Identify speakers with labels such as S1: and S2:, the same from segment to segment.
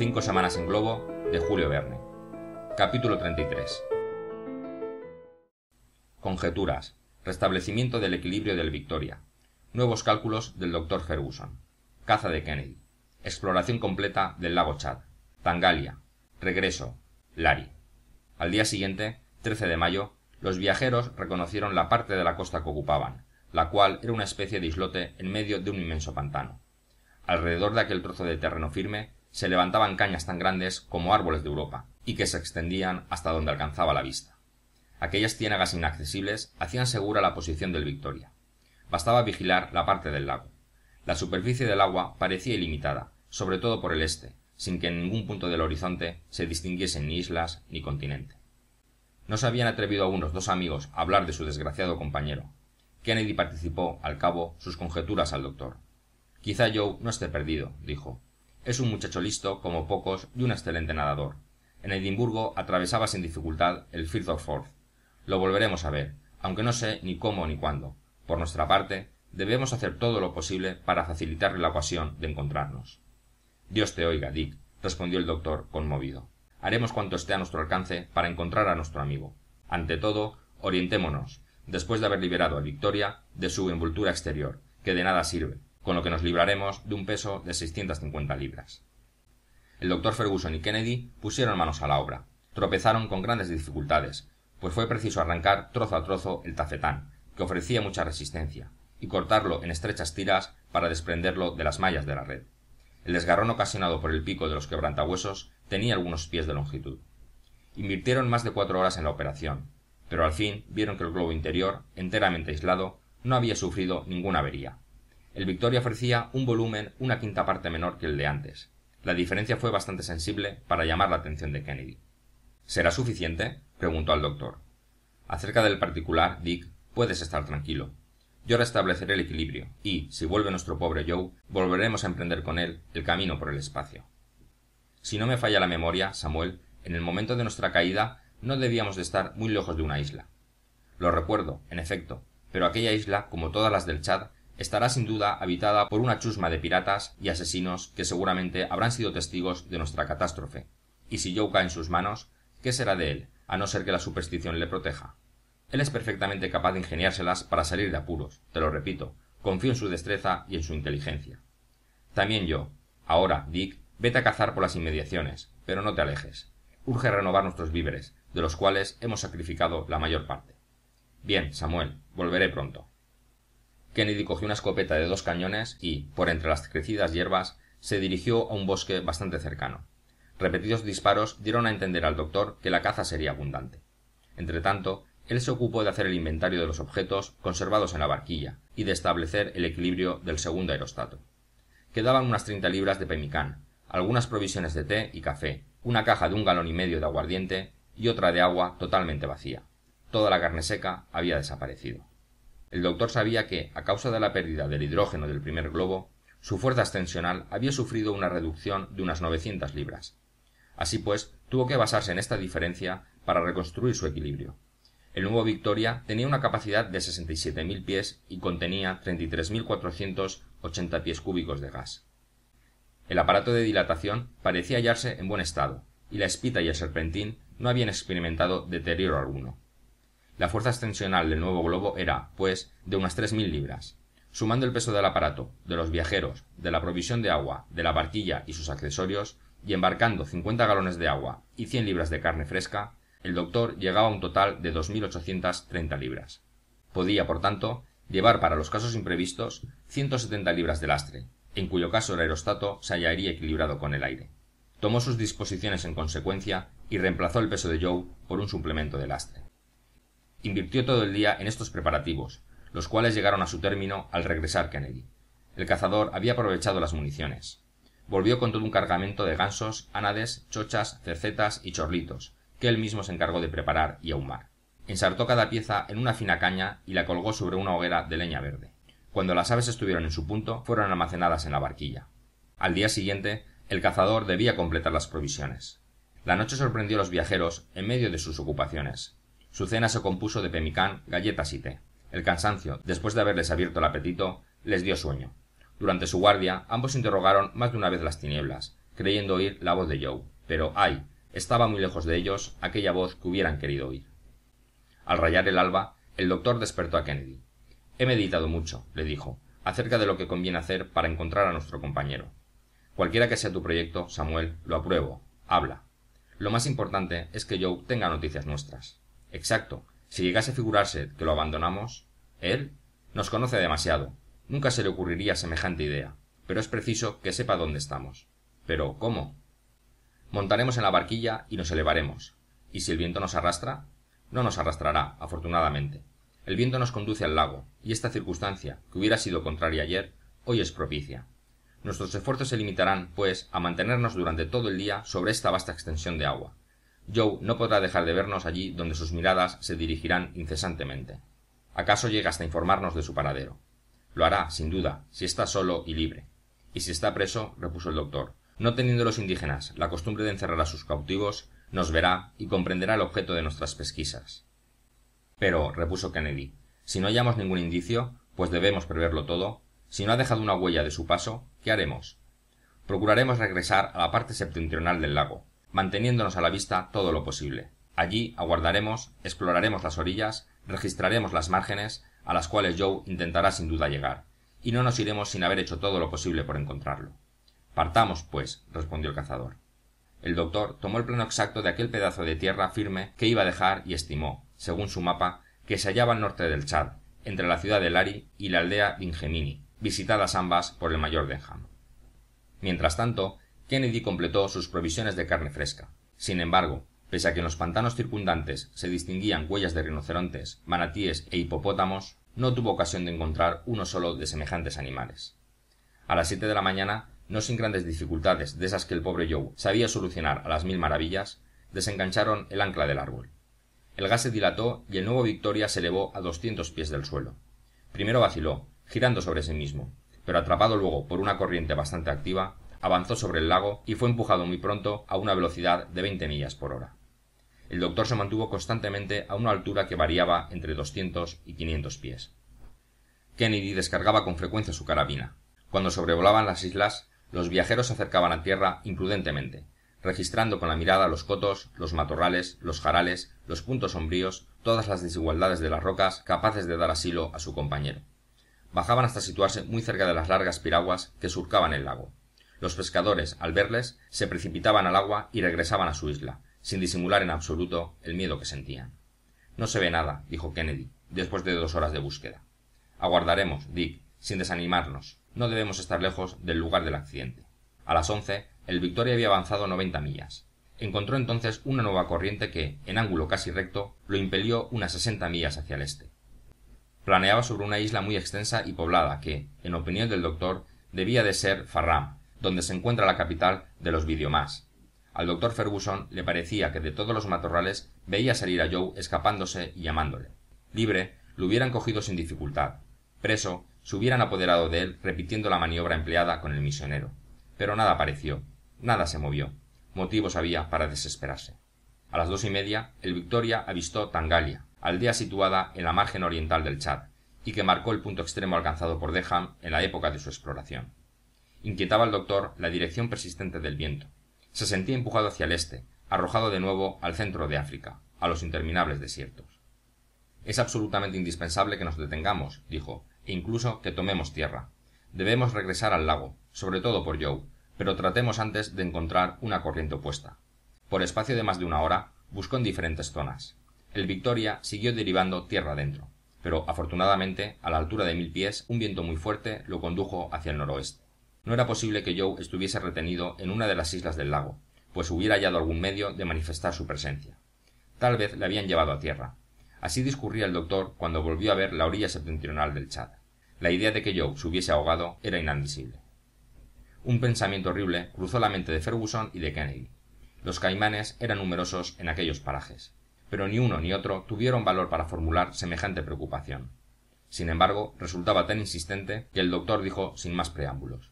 S1: Cinco semanas en globo de Julio Verne. Capítulo 33. Conjeturas. Restablecimiento del equilibrio del Victoria. Nuevos cálculos del Dr. Ferguson. Caza de Kennedy. Exploración completa del lago Chad. Tangalia. Regreso. Lari. Al día siguiente, 13 de mayo, los viajeros reconocieron la parte de la costa que ocupaban, la cual era una especie de islote en medio de un inmenso pantano. Alrededor de aquel trozo de terreno firme se levantaban cañas tan grandes como árboles de Europa, y que se extendían hasta donde alcanzaba la vista. Aquellas ciénagas inaccesibles hacían segura la posición del Victoria. Bastaba vigilar la parte del lago. La superficie del agua parecía ilimitada, sobre todo por el este, sin que en ningún punto del horizonte se distinguiesen ni islas ni continente. No se habían atrevido aún dos amigos a hablar de su desgraciado compañero. Kennedy participó, al cabo, sus conjeturas al doctor. Quizá Joe no esté perdido, dijo es un muchacho listo como pocos y un excelente nadador en edimburgo atravesaba sin dificultad el firth of forth lo volveremos a ver aunque no sé ni cómo ni cuándo por nuestra parte debemos hacer todo lo posible para facilitarle la ocasión de encontrarnos dios te oiga dick respondió el doctor conmovido haremos cuanto esté a nuestro alcance para encontrar a nuestro amigo ante todo orientémonos después de haber liberado a victoria de su envoltura exterior que de nada sirve con lo que nos libraremos de un peso de 650 libras. El doctor Ferguson y Kennedy pusieron manos a la obra. Tropezaron con grandes dificultades, pues fue preciso arrancar trozo a trozo el tafetán, que ofrecía mucha resistencia, y cortarlo en estrechas tiras para desprenderlo de las mallas de la red. El desgarrón ocasionado por el pico de los quebrantahuesos tenía algunos pies de longitud. Invirtieron más de cuatro horas en la operación, pero al fin vieron que el globo interior, enteramente aislado, no había sufrido ninguna avería, el Victoria ofrecía un volumen una quinta parte menor que el de antes. La diferencia fue bastante sensible para llamar la atención de Kennedy. ¿Será suficiente? preguntó al doctor. Acerca del particular, Dick, puedes estar tranquilo. Yo restableceré el equilibrio, y, si vuelve nuestro pobre Joe, volveremos a emprender con él el camino por el espacio. Si no me falla la memoria, Samuel, en el momento de nuestra caída no debíamos de estar muy lejos de una isla. Lo recuerdo, en efecto, pero aquella isla, como todas las del Chad, estará sin duda habitada por una chusma de piratas y asesinos que seguramente habrán sido testigos de nuestra catástrofe y si joe cae en sus manos qué será de él a no ser que la superstición le proteja él es perfectamente capaz de ingeniárselas para salir de apuros te lo repito confío en su destreza y en su inteligencia también yo ahora dick vete a cazar por las inmediaciones pero no te alejes urge renovar nuestros víveres de los cuales hemos sacrificado la mayor parte bien samuel volveré pronto Kennedy cogió una escopeta de dos cañones y, por entre las crecidas hierbas, se dirigió a un bosque bastante cercano. Repetidos disparos dieron a entender al doctor que la caza sería abundante. Entretanto, él se ocupó de hacer el inventario de los objetos conservados en la barquilla y de establecer el equilibrio del segundo aerostato. Quedaban unas treinta libras de pemicán, algunas provisiones de té y café, una caja de un galón y medio de aguardiente y otra de agua totalmente vacía. Toda la carne seca había desaparecido. El doctor sabía que, a causa de la pérdida del hidrógeno del primer globo, su fuerza ascensional había sufrido una reducción de unas 900 libras. Así pues, tuvo que basarse en esta diferencia para reconstruir su equilibrio. El nuevo Victoria tenía una capacidad de 67.000 pies y contenía 33.480 pies cúbicos de gas. El aparato de dilatación parecía hallarse en buen estado, y la espita y el serpentín no habían experimentado deterioro alguno la fuerza extensional del nuevo globo era pues de unas tres mil libras sumando el peso del aparato de los viajeros de la provisión de agua de la barquilla y sus accesorios y embarcando cincuenta galones de agua y cien libras de carne fresca el doctor llegaba a un total de dos mil ochocientas treinta libras podía por tanto llevar para los casos imprevistos ciento setenta libras de lastre en cuyo caso el aerostato se hallaría equilibrado con el aire tomó sus disposiciones en consecuencia y reemplazó el peso de joe por un suplemento de lastre invirtió todo el día en estos preparativos los cuales llegaron a su término al regresar kennedy el cazador había aprovechado las municiones volvió con todo un cargamento de gansos ánades chochas cercetas y chorlitos que él mismo se encargó de preparar y ahumar ensartó cada pieza en una fina caña y la colgó sobre una hoguera de leña verde cuando las aves estuvieron en su punto fueron almacenadas en la barquilla al día siguiente el cazador debía completar las provisiones la noche sorprendió a los viajeros en medio de sus ocupaciones su cena se compuso de pemmican galletas y té el cansancio después de haberles abierto el apetito les dio sueño durante su guardia ambos interrogaron más de una vez las tinieblas creyendo oír la voz de joe pero ay estaba muy lejos de ellos aquella voz que hubieran querido oír al rayar el alba el doctor despertó a kennedy he meditado mucho le dijo acerca de lo que conviene hacer para encontrar a nuestro compañero cualquiera que sea tu proyecto samuel lo apruebo habla lo más importante es que joe tenga noticias nuestras exacto si llegase a figurarse que lo abandonamos él nos conoce demasiado nunca se le ocurriría semejante idea pero es preciso que sepa dónde estamos pero cómo montaremos en la barquilla y nos elevaremos y si el viento nos arrastra no nos arrastrará afortunadamente el viento nos conduce al lago y esta circunstancia que hubiera sido contraria ayer hoy es propicia nuestros esfuerzos se limitarán pues a mantenernos durante todo el día sobre esta vasta extensión de agua Joe no podrá dejar de vernos allí donde sus miradas se dirigirán incesantemente. ¿Acaso llega hasta informarnos de su paradero? Lo hará, sin duda, si está solo y libre. Y si está preso, repuso el doctor, no teniendo los indígenas la costumbre de encerrar a sus cautivos, nos verá y comprenderá el objeto de nuestras pesquisas. Pero, repuso Kennedy, si no hallamos ningún indicio, pues debemos preverlo todo, si no ha dejado una huella de su paso, ¿qué haremos? Procuraremos regresar a la parte septentrional del lago, manteniéndonos a la vista todo lo posible. Allí aguardaremos, exploraremos las orillas, registraremos las márgenes, a las cuales Joe intentará sin duda llegar, y no nos iremos sin haber hecho todo lo posible por encontrarlo. Partamos, pues, respondió el cazador. El doctor tomó el plano exacto de aquel pedazo de tierra firme que iba a dejar y estimó, según su mapa, que se hallaba al norte del Chad, entre la ciudad de Lari y la aldea de visitadas ambas por el mayor Denham. Mientras tanto, Kennedy completó sus provisiones de carne fresca. Sin embargo, pese a que en los pantanos circundantes se distinguían huellas de rinocerontes, manatíes e hipopótamos, no tuvo ocasión de encontrar uno solo de semejantes animales. A las siete de la mañana, no sin grandes dificultades de esas que el pobre Joe sabía solucionar a las mil maravillas, desengancharon el ancla del árbol. El gas se dilató y el nuevo Victoria se elevó a doscientos pies del suelo. Primero vaciló, girando sobre sí mismo, pero atrapado luego por una corriente bastante activa, avanzó sobre el lago y fue empujado muy pronto a una velocidad de veinte millas por hora. El doctor se mantuvo constantemente a una altura que variaba entre doscientos y quinientos pies. Kennedy descargaba con frecuencia su carabina. Cuando sobrevolaban las islas, los viajeros se acercaban a tierra imprudentemente, registrando con la mirada los cotos, los matorrales, los jarales, los puntos sombríos, todas las desigualdades de las rocas capaces de dar asilo a su compañero. Bajaban hasta situarse muy cerca de las largas piraguas que surcaban el lago, los pescadores, al verles, se precipitaban al agua y regresaban a su isla, sin disimular en absoluto el miedo que sentían. No se ve nada, dijo Kennedy, después de dos horas de búsqueda. Aguardaremos, Dick, sin desanimarnos. No debemos estar lejos del lugar del accidente. A las once, el Victoria había avanzado noventa millas. Encontró entonces una nueva corriente que, en ángulo casi recto, lo impelió unas sesenta millas hacia el este. Planeaba sobre una isla muy extensa y poblada que, en opinión del doctor, debía de ser Farram, donde se encuentra la capital de los Videomás. Al doctor Ferguson le parecía que de todos los matorrales veía salir a Joe escapándose y llamándole. Libre, lo hubieran cogido sin dificultad. Preso, se hubieran apoderado de él repitiendo la maniobra empleada con el misionero. Pero nada apareció, nada se movió. Motivos había para desesperarse. A las dos y media, el Victoria avistó Tangalia, aldea situada en la margen oriental del Chad, y que marcó el punto extremo alcanzado por Deham en la época de su exploración inquietaba al doctor la dirección persistente del viento. Se sentía empujado hacia el este, arrojado de nuevo al centro de África, a los interminables desiertos. Es absolutamente indispensable que nos detengamos, dijo, e incluso que tomemos tierra. Debemos regresar al lago, sobre todo por Joe, pero tratemos antes de encontrar una corriente opuesta. Por espacio de más de una hora, buscó en diferentes zonas. El Victoria siguió derivando tierra adentro, pero afortunadamente, a la altura de mil pies, un viento muy fuerte lo condujo hacia el noroeste no era posible que Joe estuviese retenido en una de las islas del lago, pues hubiera hallado algún medio de manifestar su presencia. Tal vez le habían llevado a tierra. Así discurría el doctor cuando volvió a ver la orilla septentrional del Chad. La idea de que Joe se hubiese ahogado era inadmisible. Un pensamiento horrible cruzó la mente de Ferguson y de Kennedy. Los caimanes eran numerosos en aquellos parajes, pero ni uno ni otro tuvieron valor para formular semejante preocupación. Sin embargo, resultaba tan insistente que el doctor dijo sin más preámbulos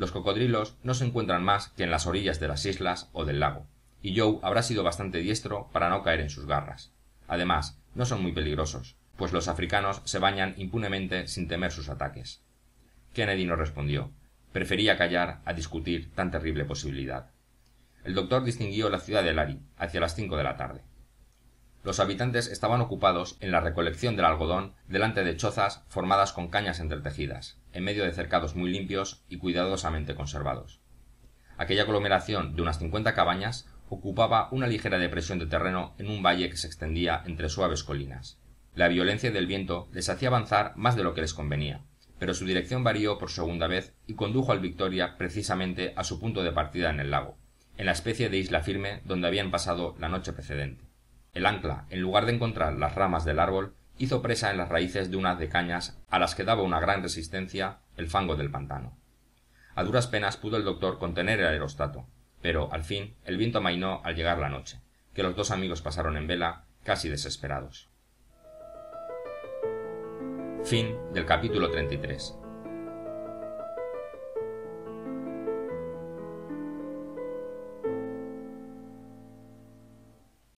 S1: los cocodrilos no se encuentran más que en las orillas de las islas o del lago y joe habrá sido bastante diestro para no caer en sus garras además no son muy peligrosos pues los africanos se bañan impunemente sin temer sus ataques kennedy no respondió prefería callar a discutir tan terrible posibilidad el doctor distinguió la ciudad de lari hacia las cinco de la tarde los habitantes estaban ocupados en la recolección del algodón delante de chozas formadas con cañas entretejidas en medio de cercados muy limpios y cuidadosamente conservados. Aquella aglomeración de unas cincuenta cabañas ocupaba una ligera depresión de terreno en un valle que se extendía entre suaves colinas. La violencia del viento les hacía avanzar más de lo que les convenía, pero su dirección varió por segunda vez y condujo al Victoria precisamente a su punto de partida en el lago, en la especie de isla firme donde habían pasado la noche precedente. El ancla, en lugar de encontrar las ramas del árbol, hizo presa en las raíces de unas de cañas a las que daba una gran resistencia el fango del pantano. A duras penas pudo el doctor contener el aerostato, pero al fin el viento amainó al llegar la noche, que los dos amigos pasaron en vela, casi desesperados. Fin del capítulo 33.